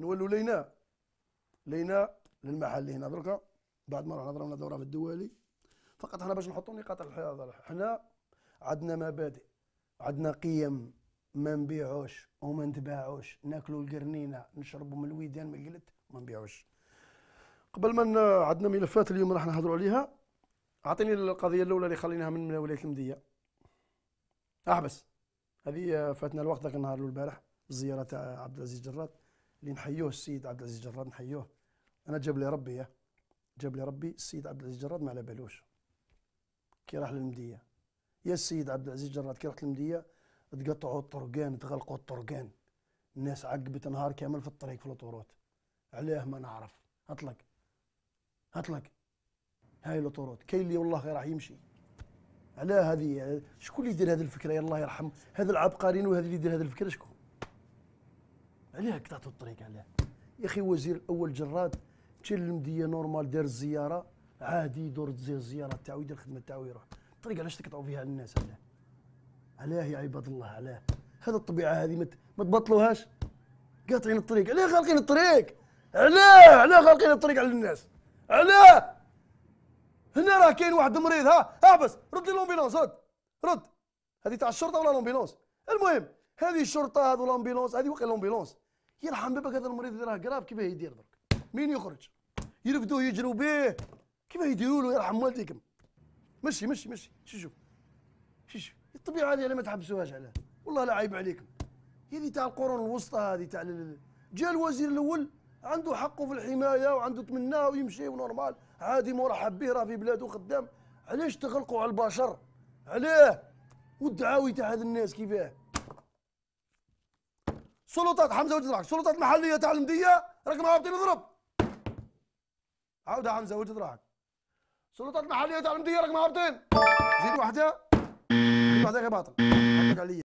نولوا لينا لينا للمحل اللي هنا دركا بعد ما رحنا ضربنا دوره في الدوالي فقط احنا باش نحطوا نقاط الحيادره حنا عندنا مبادئ عندنا قيم ما نبيعوش وما نتباعوش ناكلوا القرنينه نشربوا من الويدان من القلت ما نبيعوش قبل ما عندنا ملفات اليوم راح نهضروا عليها اعطيني القضيه الاولى اللي خليناها من ولايه المديه احبس هذه فاتنا الوقت ذاك النهار البارح الزياره تاع عبد العزيز جرات اللي نحيوه السيد عبد العزيز جراد نحيوه انا جاب لي ربي جاب لي ربي السيد عبد العزيز جراد ما على بالوش كي راح للمديه يا السيد عبد العزيز جراد كي رحت للمديه تقطعوا الطرقان تغلقوا الطرقان الناس عقبت نهار كامل في الطريق في الاطوروت علاه ما نعرف اطلق اطلق هاي الاطوروت كاين اللي والله غير راح يمشي علاه هذه شكون اللي يدير هذه الفكره يا الله يرحم هذا العبقريين وهذا اللي يدير هذه الفكره شكون علاه قطعتوا الطريق علاه يا اخي وزير الاول جراد مشى للمديه نورمال دار الزياره عادي يدور الزياره تاعو يدير الخدمه تاعو يروح الطريق علاش تقطعوا فيها الناس علاه علاه يا عباد الله علاه هذا الطبيعه هذه مت... ما تبطلوهاش قاطعين الطريق علاه خالقين الطريق علاه علاه خالقين الطريق على الناس علاه هنا راه كاين واحد مريض ها احبس رد لي لومبيلونس رد رد هذه تاع الشرطه ولا لومبيلونس المهم هذه الشرطه هذو لومبيلونس هذه واقي لومبيلونس يرحم بابك هذا المريض اللي راه قراب كيف يدير درك مين يخرج يرفدوه يجروا به كيف يديروا له يرحم والديكم مشي مشي مشي شو شوف شو شوف الطبيعه هذه ما تحبسوهاش عليها والله لا عيب عليكم هذه تاع القرون الوسطى هذه تاع جاء الوزير الاول عنده حقه في الحمايه وعنده تمناه ويمشي ونورمال عادي مرحب به راه في بلاده خدام علاش تغلقوا على البشر علاه والدعاوي تاع هذ الناس كيفاه سلطات حمزه وجد روحك سلطات محليه تاع المديه راكم هابطين نضرب عاودها حمزه وجد روحك سلطات محليه تاع المديه راكم هابطين زيد واحده زيد وحده غير باطل عليا